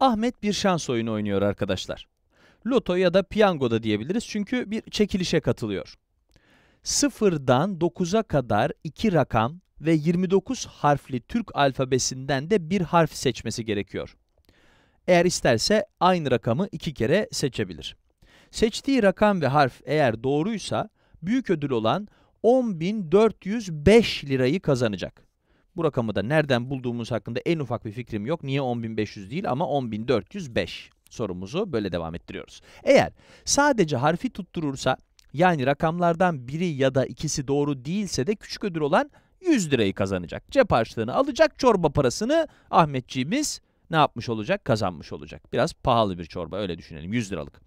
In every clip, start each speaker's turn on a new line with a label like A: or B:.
A: Ahmet bir şans oyunu oynuyor arkadaşlar. Loto ya da piyango da diyebiliriz çünkü bir çekilişe katılıyor. Sıfırdan 9'a kadar iki rakam ve 29 harfli Türk alfabesinden de bir harf seçmesi gerekiyor. Eğer isterse aynı rakamı iki kere seçebilir. Seçtiği rakam ve harf eğer doğruysa büyük ödül olan 10.405 lirayı kazanacak. Bu rakamı da nereden bulduğumuz hakkında en ufak bir fikrim yok. Niye 10.500 değil ama 10.405 sorumuzu böyle devam ettiriyoruz. Eğer sadece harfi tutturursa yani rakamlardan biri ya da ikisi doğru değilse de küçük ödül olan 100 lirayı kazanacak. Cep harçlığını alacak çorba parasını Ahmetçiğimiz ne yapmış olacak? Kazanmış olacak. Biraz pahalı bir çorba öyle düşünelim 100 liralık.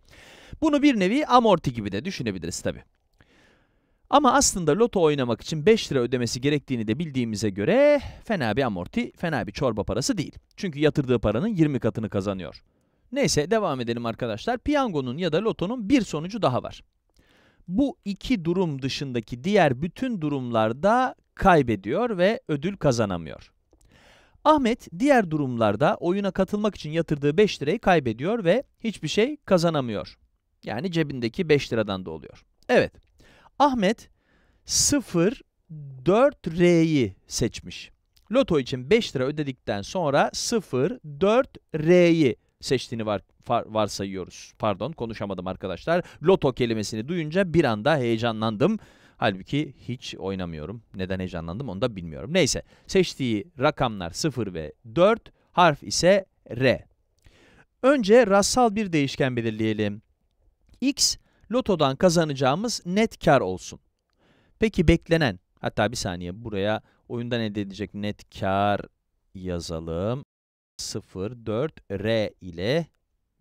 A: Bunu bir nevi amorti gibi de düşünebiliriz tabii. Ama aslında loto oynamak için 5 lira ödemesi gerektiğini de bildiğimize göre fena bir amorti, fena bir çorba parası değil. Çünkü yatırdığı paranın 20 katını kazanıyor. Neyse devam edelim arkadaşlar. Piyangonun ya da lotonun bir sonucu daha var. Bu iki durum dışındaki diğer bütün durumlarda kaybediyor ve ödül kazanamıyor. Ahmet diğer durumlarda oyuna katılmak için yatırdığı 5 lirayı kaybediyor ve hiçbir şey kazanamıyor. Yani cebindeki 5 liradan da oluyor. Evet, Ahmet 0 4R'yi seçmiş. Loto için 5 lira ödedikten sonra 0 4R'yi seçtiğini var, var, varsayıyoruz. Pardon konuşamadım arkadaşlar. Loto kelimesini duyunca bir anda heyecanlandım. Halbuki hiç oynamıyorum. Neden heyecanlandım onu da bilmiyorum. Neyse seçtiği rakamlar 0 ve 4 harf ise R. Önce rastsal bir değişken belirleyelim. X lotodan kazanacağımız net kar olsun. Peki beklenen, hatta bir saniye buraya oyundan elde edecek net kar yazalım. 0, 4, R ile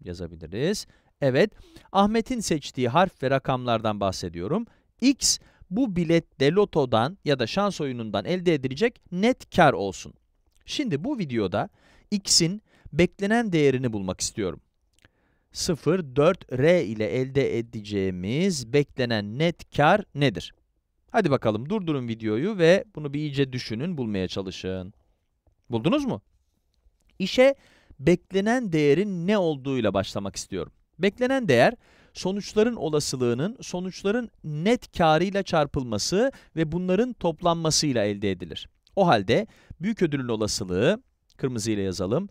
A: yazabiliriz. Evet, Ahmet'in seçtiği harf ve rakamlardan bahsediyorum. X, bu bilette lotodan ya da şans oyunundan elde edilecek net kar olsun. Şimdi bu videoda X'in beklenen değerini bulmak istiyorum. 0.4R ile elde edeceğimiz beklenen net kar nedir? Hadi bakalım durdurun videoyu ve bunu bir iyice düşünün, bulmaya çalışın. Buldunuz mu? İşe beklenen değerin ne olduğuyla başlamak istiyorum. Beklenen değer sonuçların olasılığının sonuçların net karıyla çarpılması ve bunların toplanmasıyla elde edilir. O halde büyük ödülün olasılığı kırmızı ile yazalım.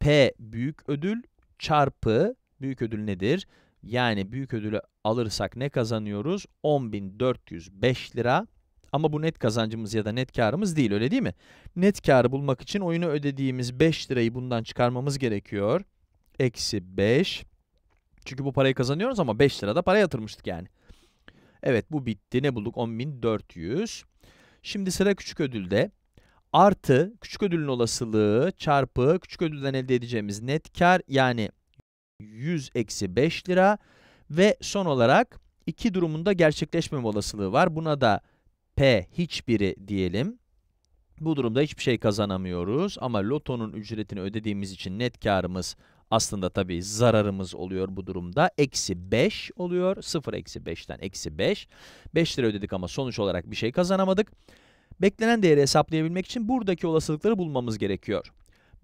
A: P büyük ödül çarpı büyük ödül nedir? Yani büyük ödülü alırsak ne kazanıyoruz? 10.405 lira. Ama bu net kazancımız ya da net karımız değil öyle değil mi? Net karı bulmak için oyunu ödediğimiz 5 lirayı bundan çıkarmamız gerekiyor. Eksi 5. Çünkü bu parayı kazanıyoruz ama 5 lira da para yatırmıştık yani. Evet bu bitti. Ne bulduk? 10.400. Şimdi sıra küçük ödülde. Artı küçük ödülün olasılığı çarpı küçük ödülden elde edeceğimiz net kar yani 100 eksi 5 lira ve son olarak iki durumunda gerçekleşmeme olasılığı var. Buna da P hiçbiri diyelim. Bu durumda hiçbir şey kazanamıyoruz ama lotonun ücretini ödediğimiz için net karımız aslında tabii zararımız oluyor bu durumda. Eksi 5 oluyor. 0 eksi 5'ten eksi 5. 5 lira ödedik ama sonuç olarak bir şey kazanamadık. Beklenen değeri hesaplayabilmek için buradaki olasılıkları bulmamız gerekiyor.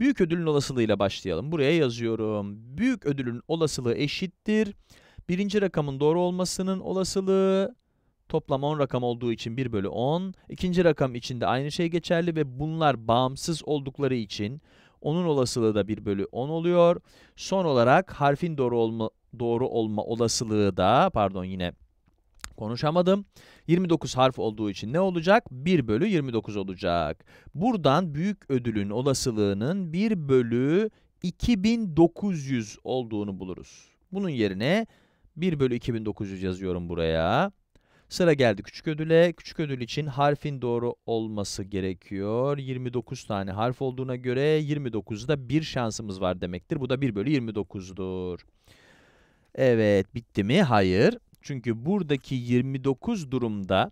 A: Büyük ödülün olasılığıyla başlayalım. Buraya yazıyorum. Büyük ödülün olasılığı eşittir. Birinci rakamın doğru olmasının olasılığı toplam 10 rakam olduğu için 1 bölü 10. İkinci rakam içinde aynı şey geçerli ve bunlar bağımsız oldukları için onun olasılığı da 1 bölü 10 oluyor. Son olarak harfin doğru olma, doğru olma olasılığı da pardon yine konuşamadım. 29 harf olduğu için ne olacak? 1 bölü 29 olacak. Buradan büyük ödülün olasılığının 1 bölü 2900 olduğunu buluruz. Bunun yerine 1 bölü 2900 yazıyorum buraya. Sıra geldi küçük ödüle. Küçük ödül için harfin doğru olması gerekiyor. 29 tane harf olduğuna göre 29'da bir şansımız var demektir. Bu da 1 bölü 29'dur. Evet bitti mi? Hayır. Çünkü buradaki 29 durumda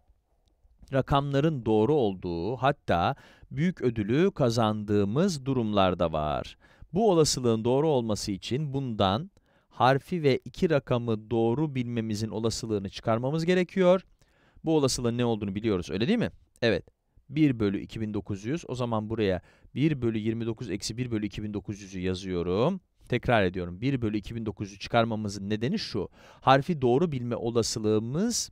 A: rakamların doğru olduğu hatta büyük ödülü kazandığımız durumlarda var. Bu olasılığın doğru olması için bundan harfi ve iki rakamı doğru bilmemizin olasılığını çıkarmamız gerekiyor. Bu olasılığın ne olduğunu biliyoruz öyle değil mi? Evet. 1 bölü 2900 o zaman buraya 1 bölü 29 eksi 1 bölü 2900'ü yazıyorum. Tekrar ediyorum 1 bölü 2900'ü çıkarmamızın nedeni şu. Harfi doğru bilme olasılığımız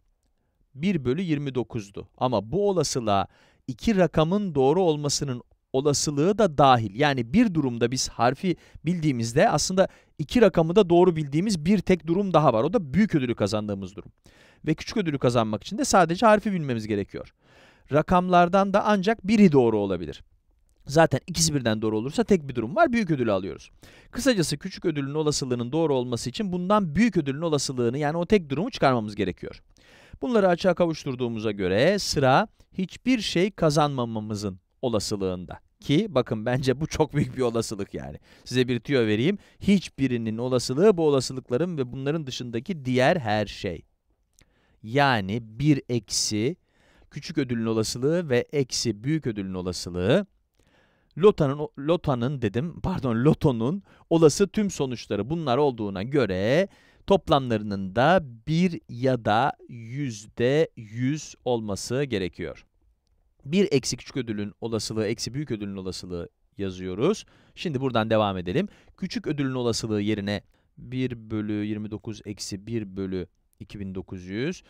A: 1 bölü 29'du. Ama bu olasılığa iki rakamın doğru olmasının olasılığı da dahil. Yani bir durumda biz harfi bildiğimizde aslında iki rakamı da doğru bildiğimiz bir tek durum daha var. O da büyük ödülü kazandığımız durum. Ve küçük ödülü kazanmak için de sadece harfi bilmemiz gerekiyor. Rakamlardan da ancak biri doğru olabilir. Zaten ikisi birden doğru olursa tek bir durum var. Büyük ödülü alıyoruz. Kısacası küçük ödülün olasılığının doğru olması için bundan büyük ödülün olasılığını yani o tek durumu çıkarmamız gerekiyor. Bunları açığa kavuşturduğumuza göre sıra hiçbir şey kazanmamamızın olasılığında. Ki bakın bence bu çok büyük bir olasılık yani. Size bir tüyo vereyim. Hiçbirinin olasılığı bu olasılıkların ve bunların dışındaki diğer her şey. Yani bir eksi küçük ödülün olasılığı ve eksi büyük ödülün olasılığı Lota'nın Lota'nın dedim pardon Loto'nun olası tüm sonuçları bunlar olduğuna göre toplamlarının da bir ya da yüzde yüz olması gerekiyor. Bir eksi küçük ödülün olasılığı eksi büyük ödülün olasılığı yazıyoruz. Şimdi buradan devam edelim. Küçük ödülün olasılığı yerine 1 bölü 29 eksi 1 bölü 2900.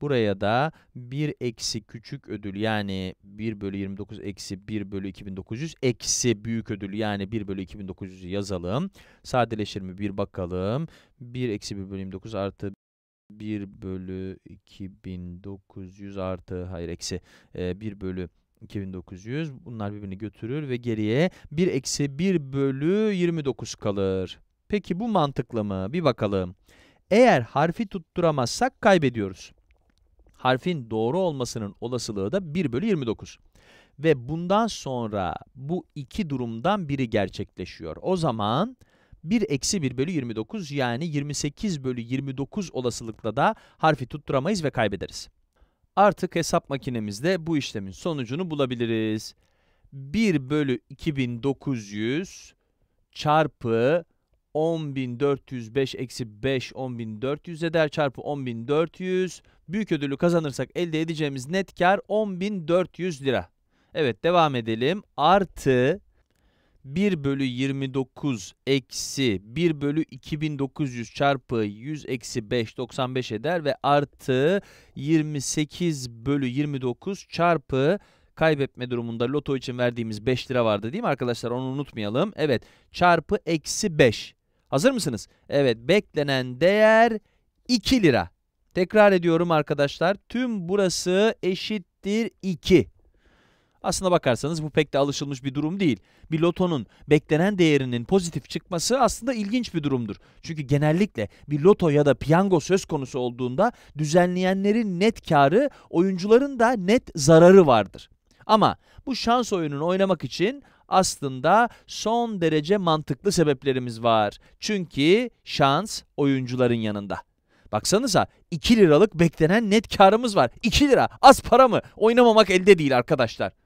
A: Buraya da 1 eksi küçük ödül yani 1 bölü 29 eksi 1 bölü 2900 eksi büyük ödül yani 1 bölü 2900'ü yazalım. Sadeleşir bir bakalım. 1 eksi 1 bölü 29 artı 1 bölü 2900 artı hayır eksi 1 e, bölü 2900 bunlar birbirini götürür ve geriye 1 eksi 1 bölü 29 kalır. Peki bu mantıklı mı? Bir bakalım. Eğer harfi tutturamazsak kaybediyoruz harfin doğru olmasının olasılığı da 1 bölü 29. Ve bundan sonra bu iki durumdan biri gerçekleşiyor. O zaman 1 eksi 1 bölü 29 yani 28 bölü 29 olasılıkla da harfi tutturamayız ve kaybederiz. Artık hesap makinemizde bu işlemin sonucunu bulabiliriz. 1 bölü 2900 çarpı 10.405 eksi 5 10.400 eder çarpı 10.400 büyük ödülü kazanırsak elde edeceğimiz net kar 10.400 lira. Evet devam edelim. Artı 1 bölü 29 eksi 1 bölü 2900 çarpı 100 eksi 5 95 eder ve artı 28 bölü 29 çarpı kaybetme durumunda loto için verdiğimiz 5 lira vardı değil mi arkadaşlar onu unutmayalım. Evet çarpı eksi 5 hazır mısınız? Evet beklenen değer 2 lira. Tekrar ediyorum arkadaşlar. Tüm burası eşittir 2. Aslına bakarsanız bu pek de alışılmış bir durum değil. Bir lotonun beklenen değerinin pozitif çıkması aslında ilginç bir durumdur. Çünkü genellikle bir loto ya da piyango söz konusu olduğunda düzenleyenlerin net karı, oyuncuların da net zararı vardır. Ama bu şans oyununu oynamak için aslında son derece mantıklı sebeplerimiz var. Çünkü şans oyuncuların yanında. Baksanıza 2 liralık beklenen net karımız var. 2 lira az para mı? Oynamamak elde değil arkadaşlar.